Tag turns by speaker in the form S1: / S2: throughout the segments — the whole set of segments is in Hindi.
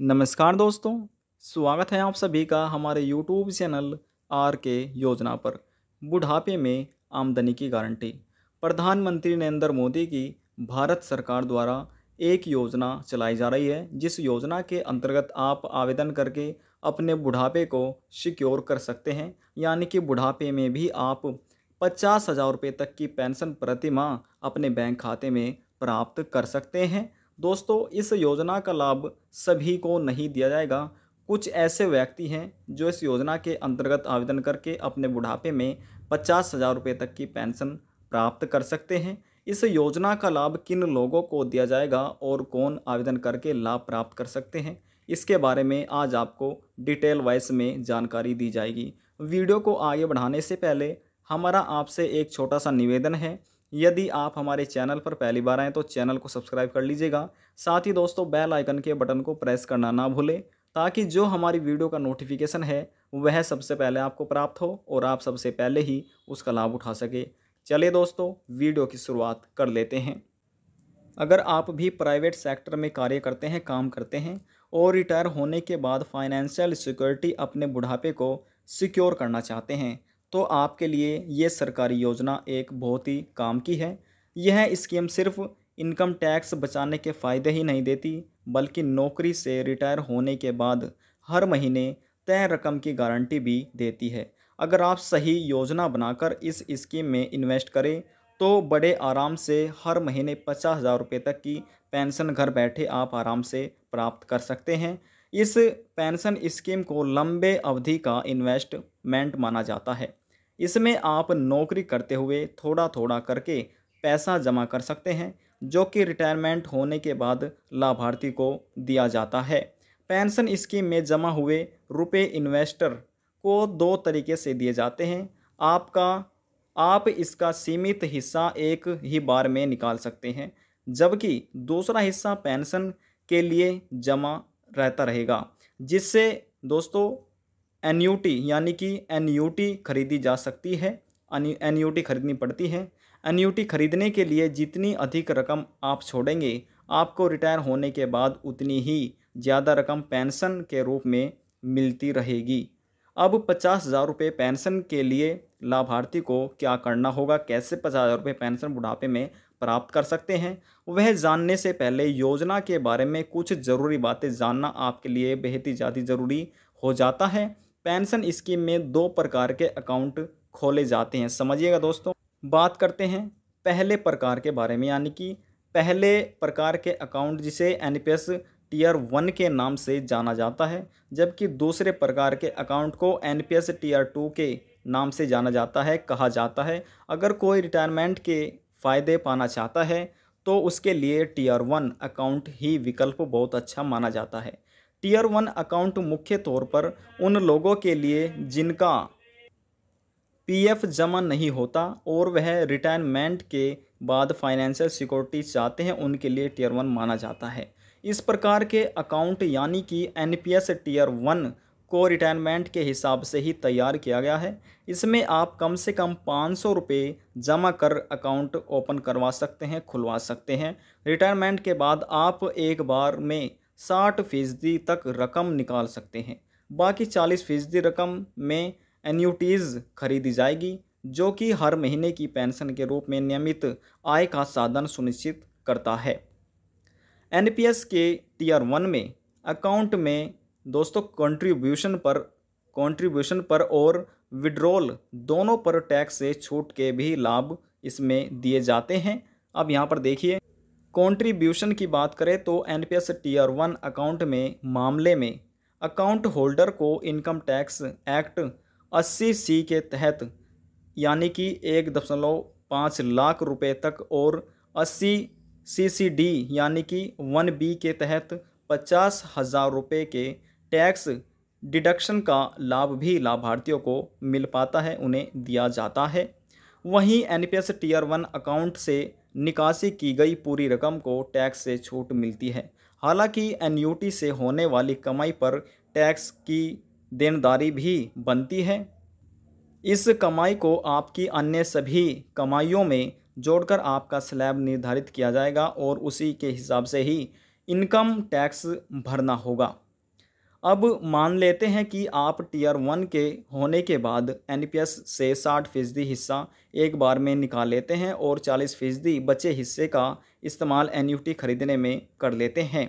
S1: नमस्कार दोस्तों स्वागत है आप सभी का हमारे यूट्यूब चैनल आर के योजना पर बुढ़ापे में आमदनी की गारंटी प्रधानमंत्री नरेंद्र मोदी की भारत सरकार द्वारा एक योजना चलाई जा रही है जिस योजना के अंतर्गत आप आवेदन करके अपने बुढ़ापे को सिक्योर कर सकते हैं यानी कि बुढ़ापे में भी आप पचास हज़ार रुपये तक की पेंशन प्रतिमा अपने बैंक खाते में प्राप्त कर सकते हैं दोस्तों इस योजना का लाभ सभी को नहीं दिया जाएगा कुछ ऐसे व्यक्ति हैं जो इस योजना के अंतर्गत आवेदन करके अपने बुढ़ापे में पचास हज़ार रुपये तक की पेंशन प्राप्त कर सकते हैं इस योजना का लाभ किन लोगों को दिया जाएगा और कौन आवेदन करके लाभ प्राप्त कर सकते हैं इसके बारे में आज आपको डिटेल वाइज में जानकारी दी जाएगी वीडियो को आगे बढ़ाने से पहले हमारा आपसे एक छोटा सा निवेदन है यदि आप हमारे चैनल पर पहली बार आएँ तो चैनल को सब्सक्राइब कर लीजिएगा साथ ही दोस्तों बेल आइकन के बटन को प्रेस करना ना भूलें ताकि जो हमारी वीडियो का नोटिफिकेशन है वह सबसे पहले आपको प्राप्त हो और आप सबसे पहले ही उसका लाभ उठा सके चलिए दोस्तों वीडियो की शुरुआत कर लेते हैं अगर आप भी प्राइवेट सेक्टर में कार्य करते हैं काम करते हैं और रिटायर होने के बाद फाइनेंशियल सिक्योरिटी अपने बुढ़ापे को सिक्योर करना चाहते हैं तो आपके लिए ये सरकारी योजना एक बहुत ही काम की है यह स्कीम सिर्फ इनकम टैक्स बचाने के फ़ायदे ही नहीं देती बल्कि नौकरी से रिटायर होने के बाद हर महीने तय रकम की गारंटी भी देती है अगर आप सही योजना बनाकर इस स्कीम में इन्वेस्ट करें तो बड़े आराम से हर महीने पचास हज़ार रुपये तक की पेंशन घर बैठे आप आराम से प्राप्त कर सकते हैं इस पेंशन स्कीम को लंबे अवधि का इन्वेस्टमेंट माना जाता है इसमें आप नौकरी करते हुए थोड़ा थोड़ा करके पैसा जमा कर सकते हैं जो कि रिटायरमेंट होने के बाद लाभार्थी को दिया जाता है पेंशन स्कीम में जमा हुए रुपए इन्वेस्टर को दो तरीके से दिए जाते हैं आपका आप इसका सीमित हिस्सा एक ही बार में निकाल सकते हैं जबकि दूसरा हिस्सा पेंशन के लिए जमा रहता रहेगा जिससे दोस्तों एन्यूटी यानी कि एन्यूटी खरीदी जा सकती है एन्यूटी खरीदनी पड़ती है एन्यूटी खरीदने के लिए जितनी अधिक रकम आप छोड़ेंगे आपको रिटायर होने के बाद उतनी ही ज़्यादा रकम पेंशन के रूप में मिलती रहेगी अब पचास हज़ार रुपये पेंशन के लिए लाभार्थी को क्या करना होगा कैसे पचास हज़ार रुपये पेंशन बुढ़ापे में प्राप्त कर सकते हैं वह जानने से पहले योजना के बारे में कुछ ज़रूरी बातें जानना आपके लिए बेहद ही ज़्यादा ज़रूरी हो जाता है पेंशन स्कीम में दो प्रकार के अकाउंट खोले जाते हैं समझिएगा दोस्तों बात करते हैं पहले प्रकार के बारे में यानी कि पहले प्रकार के अकाउंट जिसे एन टीयर वन के नाम से जाना जाता है जबकि दूसरे प्रकार के अकाउंट को एन टीयर टू के नाम से जाना जाता है कहा जाता है अगर कोई रिटायरमेंट के फ़ायदे पाना चाहता है तो उसके लिए टीयर वन अकाउंट ही विकल्प बहुत अच्छा माना जाता है टीयर वन अकाउंट मुख्य तौर पर उन लोगों के लिए जिनका पीएफ जमा नहीं होता और वह रिटायरमेंट के बाद फाइनेंशियल सिक्योरिटी चाहते हैं उनके लिए टीयर वन माना जाता है इस प्रकार के अकाउंट यानी कि N P S tier one को रिटायरमेंट के हिसाब से ही तैयार किया गया है इसमें आप कम से कम पाँच सौ रुपये जमा कर अकाउंट ओपन करवा सकते हैं खुलवा सकते हैं रिटायरमेंट के बाद आप एक बार में साठ फीसदी तक रकम निकाल सकते हैं बाकी चालीस फीसदी रकम में एन्यूटीज़ खरीदी जाएगी जो कि हर महीने की पेंशन के रूप में नियमित आय का साधन सुनिश्चित करता है एनपीएस के टीयर वन में अकाउंट में दोस्तों कंट्रीब्यूशन पर कंट्रीब्यूशन पर और विड्रॉल दोनों पर टैक्स से छूट के भी लाभ इसमें दिए जाते हैं अब यहाँ पर देखिए कंट्रीब्यूशन की बात करें तो N P S tier one account में मामले में अकाउंट होल्डर को इनकम टैक्स एक्ट अस्सी सी के तहत यानी कि एक दशमलव पाँच लाख रुपए तक और अस्सी सी सी डी यानी कि वन बी के तहत पचास हज़ार रुपये के टैक्स डिडक्शन का लाभ भी लाभार्थियों को मिल पाता है उन्हें दिया जाता है वहीं N P S tier one account से निकासी की गई पूरी रकम को टैक्स से छूट मिलती है हालांकि एन्यूटी से होने वाली कमाई पर टैक्स की देनदारी भी बनती है इस कमाई को आपकी अन्य सभी कमाइयों में जोड़कर आपका स्लैब निर्धारित किया जाएगा और उसी के हिसाब से ही इनकम टैक्स भरना होगा अब मान लेते हैं कि आप टीयर वन के होने के बाद एन से साठ फीसदी हिस्सा एक बार में निकाल लेते हैं और चालीस फीसदी बचे हिस्से का इस्तेमाल एन्यूटी खरीदने में कर लेते हैं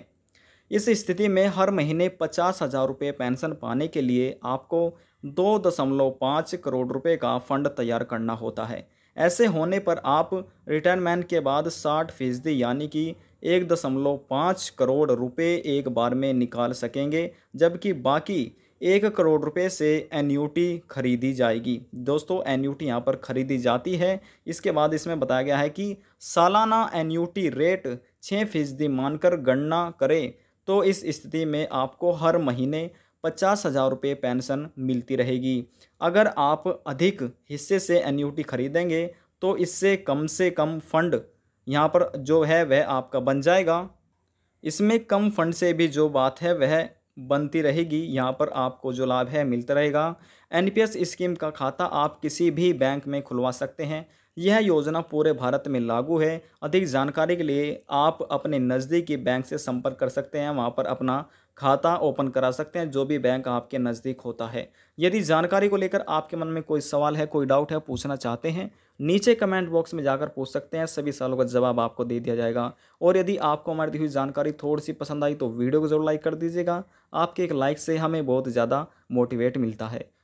S1: इस स्थिति में हर महीने पचास हज़ार रुपये पेंशन पाने के लिए आपको दो दशमलव पाँच करोड़ रुपये का फंड तैयार करना होता है ऐसे होने पर आप रिटायरमेंट के बाद साठ फीसदी यानी कि एक दशमलव पाँच करोड़ रुपए एक बार में निकाल सकेंगे जबकि बाकी एक करोड़ रुपए से एन्यूटी खरीदी जाएगी दोस्तों एन्यूटी यहाँ पर खरीदी जाती है इसके बाद इसमें बताया गया है कि सालाना एन्यूटी रेट छः फीसदी मानकर गणना करें तो इस स्थिति में आपको हर महीने पचास हज़ार रुपये पेंशन मिलती रहेगी अगर आप अधिक हिस्से से एन्यूटी खरीदेंगे तो इससे कम से कम फंड यहाँ पर जो है वह आपका बन जाएगा इसमें कम फंड से भी जो बात है वह बनती रहेगी यहाँ पर आपको जो लाभ है मिलता रहेगा एन स्कीम का खाता आप किसी भी बैंक में खुलवा सकते हैं यह योजना पूरे भारत में लागू है अधिक जानकारी के लिए आप अपने नज़दीकी बैंक से संपर्क कर सकते हैं वहाँ पर अपना खाता ओपन करा सकते हैं जो भी बैंक आपके नज़दीक होता है यदि जानकारी को लेकर आपके मन में कोई सवाल है कोई डाउट है पूछना चाहते हैं नीचे कमेंट बॉक्स में जाकर पूछ सकते हैं सभी सवालों का जवाब आपको दे दिया जाएगा और यदि आपको हमारी दी हुई जानकारी थोड़ी सी पसंद आई तो वीडियो को जरूर लाइक कर दीजिएगा आपके एक लाइक से हमें बहुत ज़्यादा मोटिवेट मिलता है